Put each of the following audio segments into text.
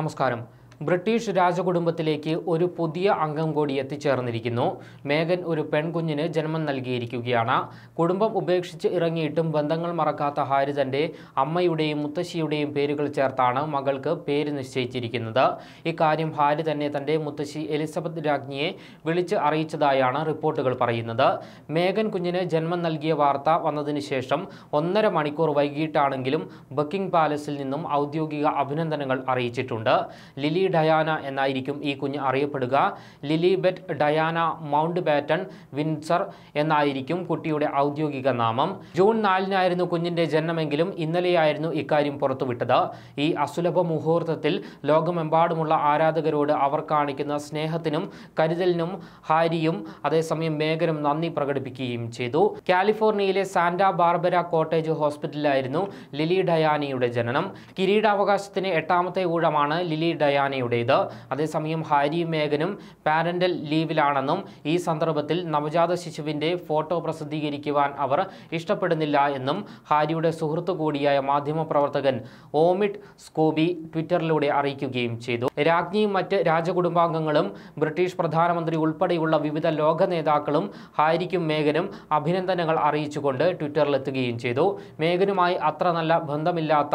നമസ്കാരം ബ്രിട്ടീഷ് രാജകുടുംബത്തിലേക്ക് ഒരു പുതിയ അംഗം കൂടി എത്തിച്ചേർന്നിരിക്കുന്നു മേഗൻ ഒരു പെൺകുഞ്ഞിന് ജന്മം നൽകിയിരിക്കുകയാണ് കുടുംബം ഉപേക്ഷിച്ച് ഇറങ്ങിയിട്ടും ബന്ധങ്ങൾ മറക്കാത്ത ഹാരി അമ്മയുടെയും മുത്തശ്ശിയുടെയും പേരുകൾ ചേർത്താണ് മകൾക്ക് പേര് നിശ്ചയിച്ചിരിക്കുന്നത് ഇക്കാര്യം ഹാരി തന്നെ തന്റെ മുത്തശ്ശി എലിസബത്ത് രാജ്ഞിയെ വിളിച്ച് അറിയിച്ചതായാണ് റിപ്പോർട്ടുകൾ പറയുന്നത് മേഗൻ കുഞ്ഞിന് ജന്മം നൽകിയ വാർത്ത വന്നതിന് ശേഷം ഒന്നര മണിക്കൂർ വൈകിട്ടാണെങ്കിലും ബക്കിംഗ് പാലസിൽ നിന്നും ഔദ്യോഗിക അഭിനന്ദനങ്ങൾ അറിയിച്ചിട്ടുണ്ട് ലിലി ഡയാന എന്നായിരിക്കും ഈ കുഞ്ഞ് അറിയപ്പെടുക Lilibet Diana Mountbatten Windsor എന്നായിരിക്കും കുട്ടിയുടെ ഔദ്യോഗിക നാമം ജൂൺ നാലിനായിരുന്നു കുഞ്ഞിൻ്റെ ജനനമെങ്കിലും ഇന്നലെയായിരുന്നു ഇക്കാര്യം പുറത്തുവിട്ടത് ഈ അസുലഭ മുഹൂർത്തത്തിൽ ലോകമെമ്പാടുമുള്ള ആരാധകരോട് അവർ കാണിക്കുന്ന സ്നേഹത്തിനും കരുതലിനും ഹാരിയും അതേസമയം മേഘനും നന്ദി പ്രകടിപ്പിക്കുകയും ചെയ്തു കാലിഫോർണിയയിലെ സാന്റാ ബാർബര കോട്ടേജ് ഹോസ്പിറ്റലിലായിരുന്നു ലിലി ഡയാനിയുടെ ജനനം കിരീടാവകാശത്തിന് എട്ടാമത്തെ ഊഴമാണ് ലിലി ഡയാനി റാണിയുടേത് അതേസമയം ഹാരിയും മേഗനും പാരന്റൽ ലീവിലാണെന്നും ഈ സന്ദർഭത്തിൽ നവജാത ശിശുവിന്റെ ഫോട്ടോ പ്രസിദ്ധീകരിക്കുവാൻ അവർ ഇഷ്ടപ്പെടുന്നില്ല എന്നും ഹാരിയുടെ സുഹൃത്തു കൂടിയായ മാധ്യമപ്രവർത്തകൻ ഓമിഡ് സ്കോബി ട്വിറ്ററിലൂടെ അറിയിക്കുകയും ചെയ്തു രാജ്ഞിയും മറ്റ് രാജകുടുംബാംഗങ്ങളും ബ്രിട്ടീഷ് പ്രധാനമന്ത്രി ഉൾപ്പെടെയുള്ള വിവിധ ലോക നേതാക്കളും ഹാരിക്കും മേഗനും അഭിനന്ദനങ്ങൾ അറിയിച്ചുകൊണ്ട് ട്വിറ്ററിലെത്തുകയും ചെയ്തു മേഗനുമായി അത്ര നല്ല ബന്ധമില്ലാത്ത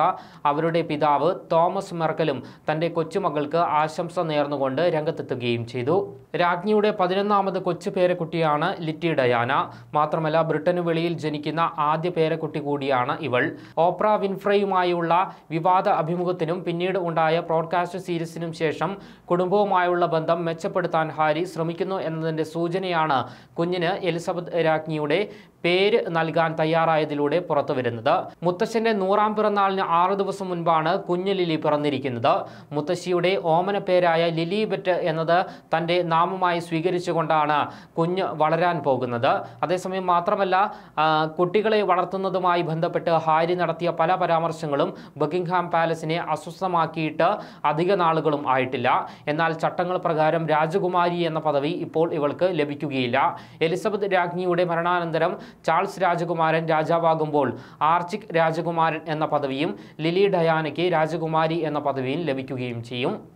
അവരുടെ പിതാവ് തോമസ് മെർക്കലും തന്റെ കൊച്ചുമകൾക്ക് ദമ്പതികൾക്ക് ആശംസ നേർന്നുകൊണ്ട് രംഗത്തെത്തുകയും ചെയ്തു രാജ്ഞിയുടെ പതിനൊന്നാമത് കൊച്ചു പേരക്കുട്ടിയാണ് ലിറ്റി ഡയാന മാത്രമല്ല ബ്രിട്ടന് വെളിയിൽ ജനിക്കുന്ന ആദ്യ പേരക്കുട്ടി കൂടിയാണ് ഇവൾ ഓപ്ര വിൻഫ്രയുമായുള്ള വിവാദ അഭിമുഖത്തിനും പിന്നീട് ഉണ്ടായ പ്രോഡ്കാസ്റ്റ് സീരീസിനും ശേഷം കുടുംബവുമായുള്ള ബന്ധം മെച്ചപ്പെടുത്താൻ ഹാരി ശ്രമിക്കുന്നു എന്നതിൻ്റെ സൂചനയാണ് കുഞ്ഞിന് എലിസബത്ത് രാജ്ഞിയുടെ പേര് നൽകാൻ തയ്യാറായതിലൂടെ പുറത്തുവരുന്നത് മുത്തശ്ശന്റെ നൂറാം പിറന്നാളിന് ആറു ദിവസം മുൻപാണ് കുഞ്ഞ് ലിലി പിറന്നിരിക്കുന്നത് മുത്തശ്ശിയുടെ ഓമന പേരായ ലിലിബറ്റ് എന്നത് തൻ്റെ നാമമായി സ്വീകരിച്ചുകൊണ്ടാണ് കുഞ്ഞ് വളരാൻ പോകുന്നത് അതേസമയം മാത്രമല്ല കുട്ടികളെ വളർത്തുന്നതുമായി ബന്ധപ്പെട്ട് ഹാരി നടത്തിയ പല പരാമർശങ്ങളും ബക്കിംഗ്ഹാം പാലസിനെ അസ്വസ്ഥമാക്കിയിട്ട് അധിക നാളുകളും ആയിട്ടില്ല എന്നാൽ ചട്ടങ്ങൾ പ്രകാരം രാജകുമാരി എന്ന പദവി ഇപ്പോൾ ഇവൾക്ക് ലഭിക്കുകയില്ല എലിസബത്ത് രാജ്ഞിയുടെ മരണാനന്തരം ചാൾസ് രാജകുമാരൻ രാജാവാകുമ്പോൾ ആർച്ചിക് രാജകുമാരൻ എന്ന പദവിയും ലിലി ഡയാനയ്ക്ക് രാജകുമാരി എന്ന പദവിയും ലഭിക്കുകയും ചെയ്യും